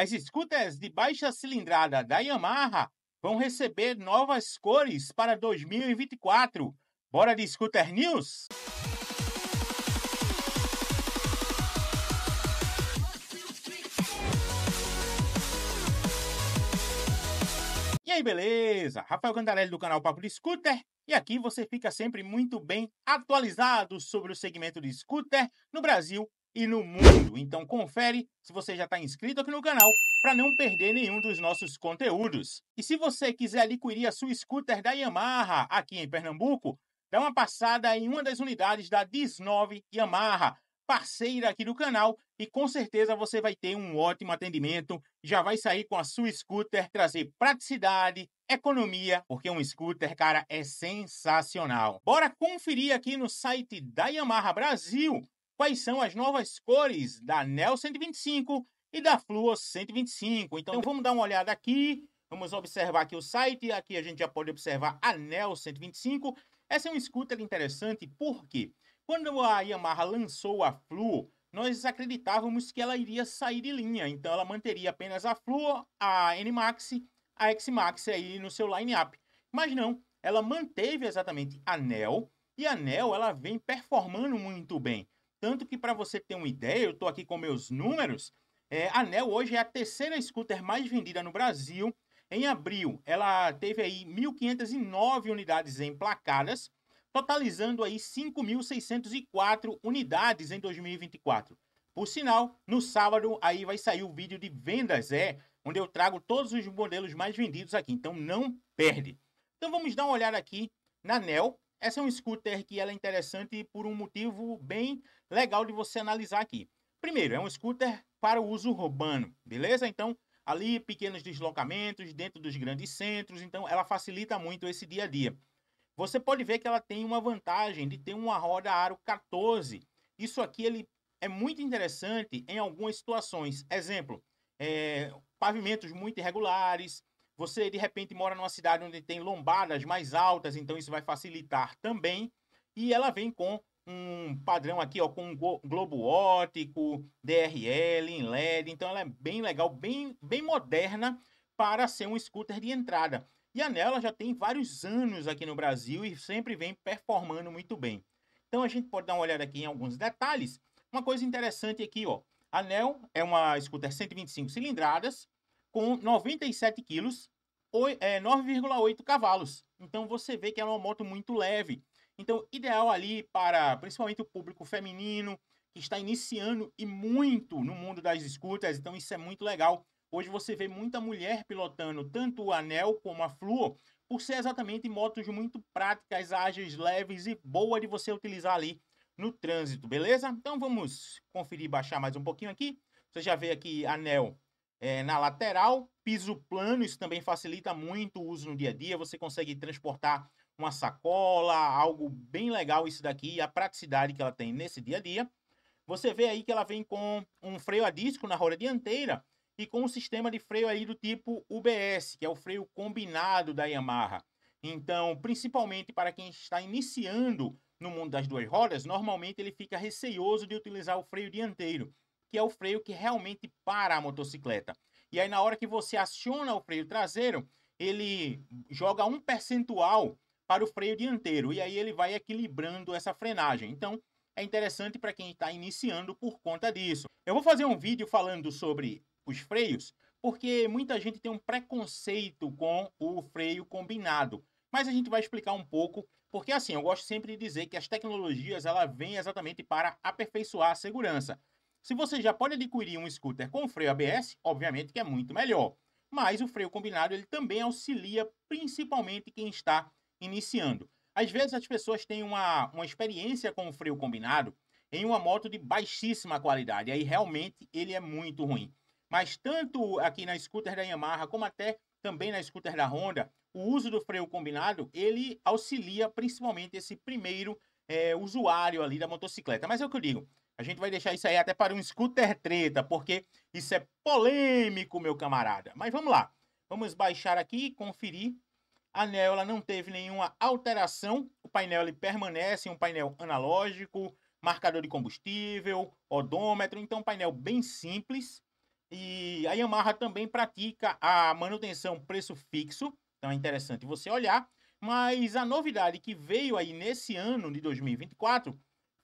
As scooters de baixa cilindrada da Yamaha vão receber novas cores para 2024. Bora de Scooter News! E aí, beleza? Rafael Gandarelli do canal Papo de Scooter e aqui você fica sempre muito bem atualizado sobre o segmento de scooter no Brasil e no mundo. Então confere se você já está inscrito aqui no canal para não perder nenhum dos nossos conteúdos. E se você quiser adquirir a sua scooter da Yamaha aqui em Pernambuco, dá uma passada em uma das unidades da 19 Yamaha, parceira aqui do canal, e com certeza você vai ter um ótimo atendimento, já vai sair com a sua scooter, trazer praticidade, economia, porque um scooter, cara, é sensacional. Bora conferir aqui no site da Yamaha Brasil quais são as novas cores da NEL 125 e da Fluor 125. Então vamos dar uma olhada aqui, vamos observar aqui o site, aqui a gente já pode observar a NEL 125. Essa é uma scooter interessante porque quando a Yamaha lançou a Fluor, nós acreditávamos que ela iria sair de linha, então ela manteria apenas a Fluor, a N-Max, a X-Max aí no seu line-up. Mas não, ela manteve exatamente a NEL, e a NEL ela vem performando muito bem. Tanto que, para você ter uma ideia, eu estou aqui com meus números. É, a Nel hoje é a terceira scooter mais vendida no Brasil. Em abril, ela teve aí 1.509 unidades emplacadas, totalizando aí 5.604 unidades em 2024. Por sinal, no sábado aí vai sair o vídeo de vendas, é, onde eu trago todos os modelos mais vendidos aqui, então não perde. Então vamos dar uma olhada aqui na NEL, essa é um scooter que ela é interessante por um motivo bem legal de você analisar aqui. Primeiro, é um scooter para uso urbano, beleza? Então, ali pequenos deslocamentos dentro dos grandes centros, então ela facilita muito esse dia a dia. Você pode ver que ela tem uma vantagem de ter uma roda aro 14. Isso aqui ele é muito interessante em algumas situações. Exemplo, é, pavimentos muito irregulares, você, de repente, mora numa cidade onde tem lombadas mais altas, então isso vai facilitar também. E ela vem com um padrão aqui, ó, com um globo ótico, DRL, em LED. Então ela é bem legal, bem, bem moderna para ser um scooter de entrada. E a Nela já tem vários anos aqui no Brasil e sempre vem performando muito bem. Então a gente pode dar uma olhada aqui em alguns detalhes. Uma coisa interessante aqui, ó. A Nel é uma scooter 125 cilindradas, com 97 quilos, 9,8 é, cavalos. Então você vê que ela é uma moto muito leve. Então, ideal ali para principalmente o público feminino que está iniciando e muito no mundo das scooters. Então, isso é muito legal. Hoje você vê muita mulher pilotando tanto o Anel como a Fluo, por ser exatamente motos muito práticas, ágeis, leves e boa de você utilizar ali no trânsito, beleza? Então vamos conferir baixar mais um pouquinho aqui. Você já vê aqui Anel é, na lateral, piso plano, isso também facilita muito o uso no dia a dia. Você consegue transportar uma sacola, algo bem legal isso daqui, a praticidade que ela tem nesse dia a dia. Você vê aí que ela vem com um freio a disco na roda dianteira e com um sistema de freio aí do tipo UBS, que é o freio combinado da Yamaha. Então, principalmente para quem está iniciando no mundo das duas rodas, normalmente ele fica receioso de utilizar o freio dianteiro que é o freio que realmente para a motocicleta. E aí, na hora que você aciona o freio traseiro, ele joga um percentual para o freio dianteiro. E aí ele vai equilibrando essa frenagem. Então, é interessante para quem está iniciando por conta disso. Eu vou fazer um vídeo falando sobre os freios, porque muita gente tem um preconceito com o freio combinado. Mas a gente vai explicar um pouco, porque assim, eu gosto sempre de dizer que as tecnologias ela vem exatamente para aperfeiçoar a segurança. Se você já pode adquirir um scooter com freio ABS, obviamente que é muito melhor. Mas o freio combinado ele também auxilia principalmente quem está iniciando. Às vezes as pessoas têm uma, uma experiência com o freio combinado em uma moto de baixíssima qualidade. Aí realmente ele é muito ruim. Mas tanto aqui na scooter da Yamaha como até também na scooter da Honda, o uso do freio combinado ele auxilia principalmente esse primeiro é, usuário ali da motocicleta. Mas é o que eu digo, a gente vai deixar isso aí até para um scooter treta, porque isso é polêmico, meu camarada. Mas vamos lá. Vamos baixar aqui e conferir. A néola não teve nenhuma alteração. O painel ele permanece um painel analógico, marcador de combustível, odômetro. Então, um painel bem simples. E a Yamaha também pratica a manutenção preço fixo. Então, é interessante você olhar. Mas a novidade que veio aí nesse ano de 2024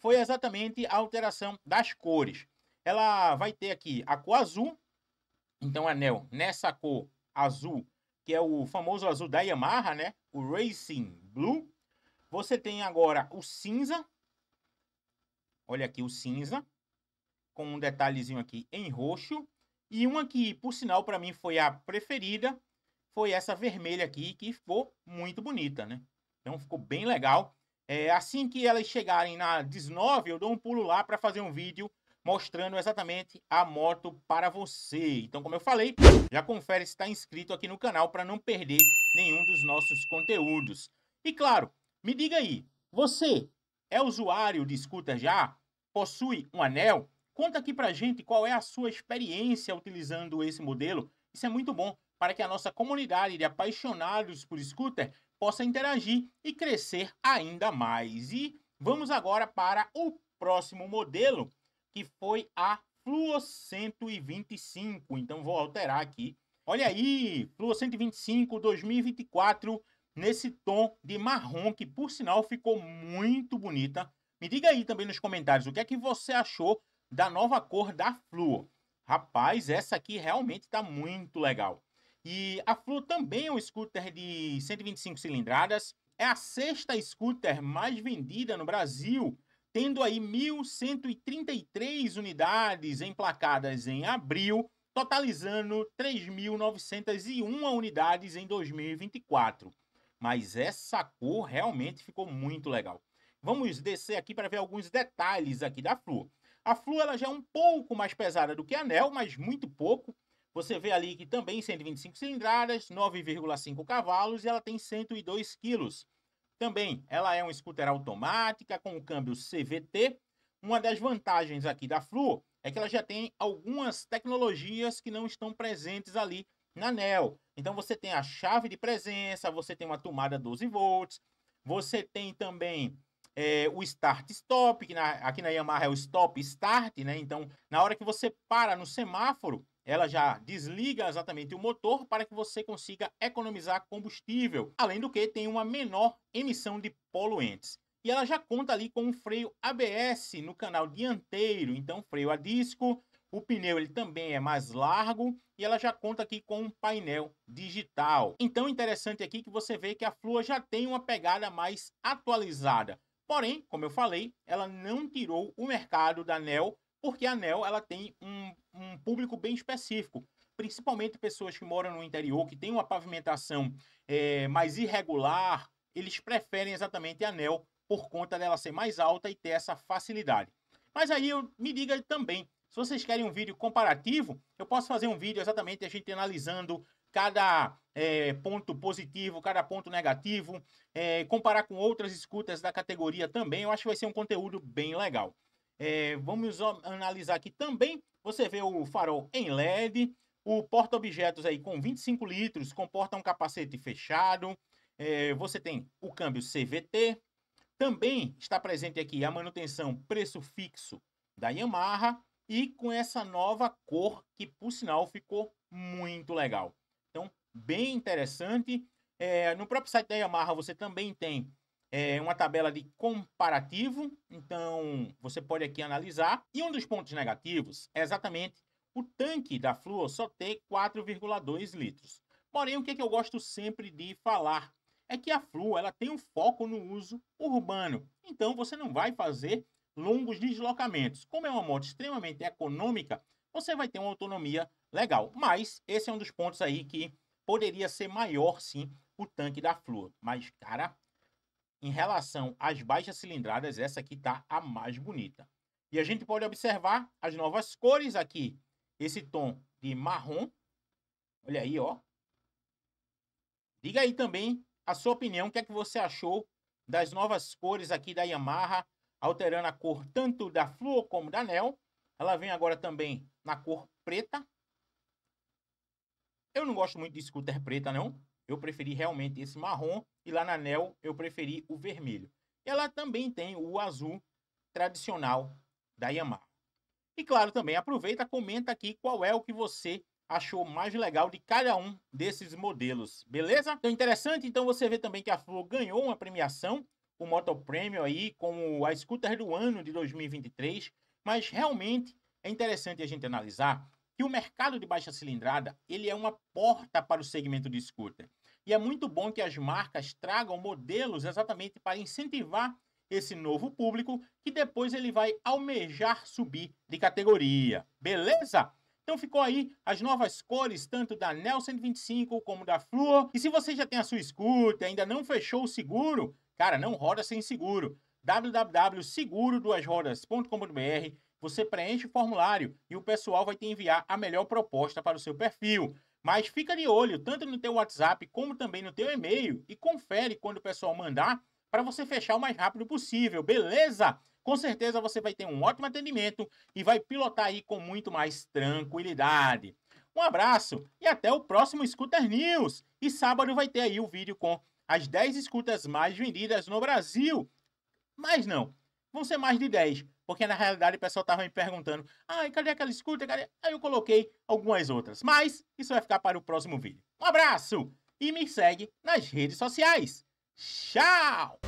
foi exatamente a alteração das cores. Ela vai ter aqui a cor azul, então anel nessa cor azul, que é o famoso azul da Yamaha, né? O Racing Blue. Você tem agora o cinza. Olha aqui o cinza, com um detalhezinho aqui em roxo. E uma que, por sinal, para mim foi a preferida, foi essa vermelha aqui, que ficou muito bonita, né? Então ficou bem legal. É, assim que elas chegarem na 19, eu dou um pulo lá para fazer um vídeo mostrando exatamente a moto para você. Então, como eu falei, já confere se está inscrito aqui no canal para não perder nenhum dos nossos conteúdos. E claro, me diga aí, você é usuário de scooter já? Possui um anel? Conta aqui para gente qual é a sua experiência utilizando esse modelo. Isso é muito bom para que a nossa comunidade de apaixonados por scooter possa interagir e crescer ainda mais. E vamos agora para o próximo modelo, que foi a Fluo 125. Então vou alterar aqui. Olha aí, Fluo 125 2024 nesse tom de marrom que por sinal ficou muito bonita. Me diga aí também nos comentários o que é que você achou da nova cor da Fluo. Rapaz, essa aqui realmente está muito legal. E a Flu também é um scooter de 125 cilindradas. É a sexta scooter mais vendida no Brasil, tendo aí 1.133 unidades emplacadas em abril, totalizando 3.901 unidades em 2024. Mas essa cor realmente ficou muito legal. Vamos descer aqui para ver alguns detalhes aqui da Flu. A Flu ela já é um pouco mais pesada do que a Nel, mas muito pouco. Você vê ali que também 125 cilindradas, 9,5 cavalos e ela tem 102 quilos. Também ela é um scooter automática com o câmbio CVT. Uma das vantagens aqui da Flu é que ela já tem algumas tecnologias que não estão presentes ali na NEL. Então você tem a chave de presença, você tem uma tomada 12 volts, você tem também é, o start stop, que na, aqui na Yamaha é o stop start, né? Então na hora que você para no semáforo, ela já desliga exatamente o motor para que você consiga economizar combustível, além do que tem uma menor emissão de poluentes. E ela já conta ali com um freio ABS no canal dianteiro, então freio a disco, o pneu ele também é mais largo e ela já conta aqui com um painel digital. Então interessante aqui que você vê que a Flua já tem uma pegada mais atualizada. Porém, como eu falei, ela não tirou o mercado da NEL, porque a NEL ela tem um público bem específico, principalmente pessoas que moram no interior, que tem uma pavimentação é, mais irregular, eles preferem exatamente anel por conta dela ser mais alta e ter essa facilidade. Mas aí eu, me diga também, se vocês querem um vídeo comparativo, eu posso fazer um vídeo exatamente a gente analisando cada é, ponto positivo, cada ponto negativo, é, comparar com outras escutas da categoria também, eu acho que vai ser um conteúdo bem legal. É, vamos analisar aqui também. Você vê o farol em LED, o porta-objetos aí com 25 litros, comporta um capacete fechado. É, você tem o câmbio CVT. Também está presente aqui a manutenção preço fixo da Yamaha e com essa nova cor que, por sinal, ficou muito legal. Então, bem interessante. É, no próprio site da Yamaha você também tem é uma tabela de comparativo, então você pode aqui analisar. E um dos pontos negativos é exatamente o tanque da Fluor só ter 4,2 litros. Porém, o que, é que eu gosto sempre de falar é que a Fluor ela tem um foco no uso urbano, então você não vai fazer longos deslocamentos. Como é uma moto extremamente econômica, você vai ter uma autonomia legal. Mas esse é um dos pontos aí que poderia ser maior sim o tanque da Fluor. Mas, cara, em relação às baixas cilindradas, essa aqui tá a mais bonita. E a gente pode observar as novas cores aqui. Esse tom de marrom. Olha aí, ó. Diga aí também a sua opinião, o que é que você achou das novas cores aqui da Yamaha, alterando a cor tanto da Fluor como da Nel. Ela vem agora também na cor preta. Eu não gosto muito de scooter preta, não eu preferi realmente esse marrom e lá na Nel eu preferi o vermelho. E ela também tem o azul tradicional da Yamaha. E claro, também aproveita, comenta aqui qual é o que você achou mais legal de cada um desses modelos, beleza? Então interessante, então você vê também que a Flor ganhou uma premiação, o Moto Premium aí, como a Scooter do ano de 2023, mas realmente é interessante a gente analisar que o mercado de baixa cilindrada ele é uma porta para o segmento de scooter. E é muito bom que as marcas tragam modelos exatamente para incentivar esse novo público que depois ele vai almejar subir de categoria. Beleza? Então ficou aí as novas cores, tanto da Nel 125 como da Fluor. E se você já tem a sua scooter, ainda não fechou o seguro, cara, não roda sem seguro. www.seguroduasrodas.com.br você preenche o formulário e o pessoal vai te enviar a melhor proposta para o seu perfil. Mas fica de olho tanto no teu WhatsApp como também no teu e-mail e confere quando o pessoal mandar para você fechar o mais rápido possível, beleza? Com certeza você vai ter um ótimo atendimento e vai pilotar aí com muito mais tranquilidade. Um abraço e até o próximo Scooter News. E sábado vai ter aí o vídeo com as 10 escutas mais vendidas no Brasil. Mas não, vão ser mais de 10, porque na realidade o pessoal tava me perguntando: ai, ah, cadê aquela escuta? Cadê? Aí eu coloquei algumas outras. Mas isso vai ficar para o próximo vídeo. Um abraço e me segue nas redes sociais. Tchau!